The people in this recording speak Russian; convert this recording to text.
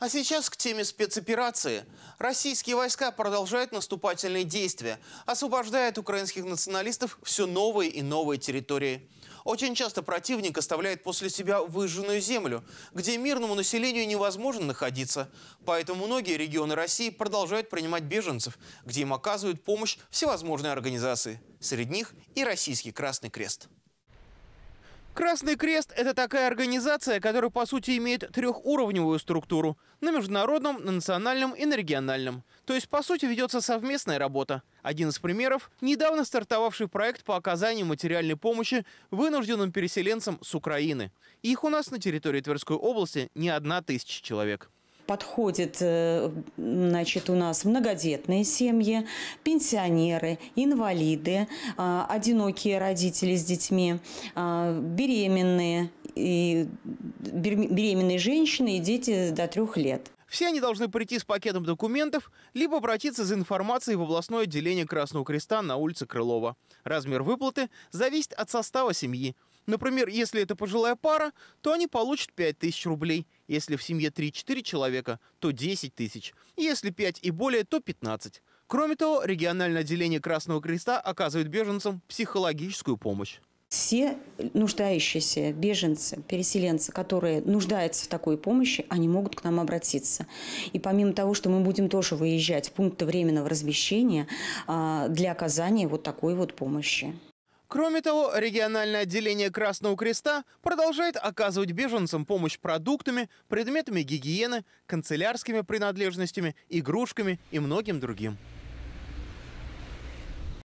А сейчас к теме спецоперации. Российские войска продолжают наступательные действия, освобождают украинских националистов все новые и новые территории. Очень часто противник оставляет после себя выжженную землю, где мирному населению невозможно находиться. Поэтому многие регионы России продолжают принимать беженцев, где им оказывают помощь всевозможные организации. Среди них и Российский Красный Крест. Красный Крест – это такая организация, которая, по сути, имеет трехуровневую структуру – на международном, на национальном и на региональном. То есть, по сути, ведется совместная работа. Один из примеров – недавно стартовавший проект по оказанию материальной помощи вынужденным переселенцам с Украины. Их у нас на территории Тверской области не одна тысяча человек подходят э, значит, у нас многодетные семьи, пенсионеры, инвалиды, а, одинокие родители с детьми, а, беременные, и беременные женщины и дети до трех лет. Все они должны прийти с пакетом документов, либо обратиться за информацией в областное отделение Красного Креста на улице Крылова. Размер выплаты зависит от состава семьи. Например, если это пожилая пара, то они получат 5000 рублей – если в семье 3-4 человека, то 10 тысяч. Если 5 и более, то 15. Кроме того, региональное отделение Красного Креста оказывает беженцам психологическую помощь. Все нуждающиеся беженцы, переселенцы, которые нуждаются в такой помощи, они могут к нам обратиться. И помимо того, что мы будем тоже выезжать в пункты временного размещения а, для оказания вот такой вот помощи. Кроме того, региональное отделение Красного Креста продолжает оказывать беженцам помощь продуктами, предметами гигиены, канцелярскими принадлежностями, игрушками и многим другим.